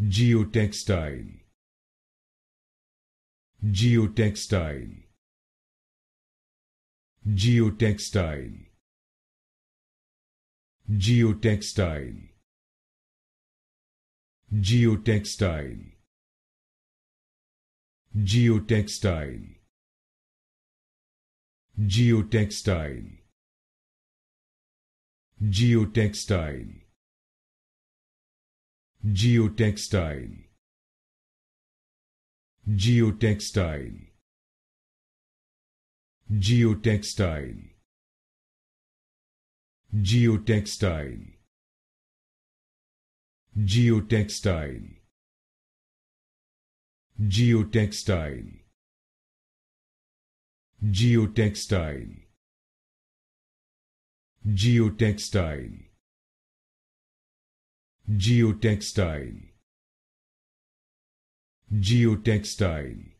geotextile geotextile geotextile geotextile geotextile geotextile geotextile geotextile geotextile geotextile geotextile geotextile geotextile geotextile geotextile geotextile geotextile geotextile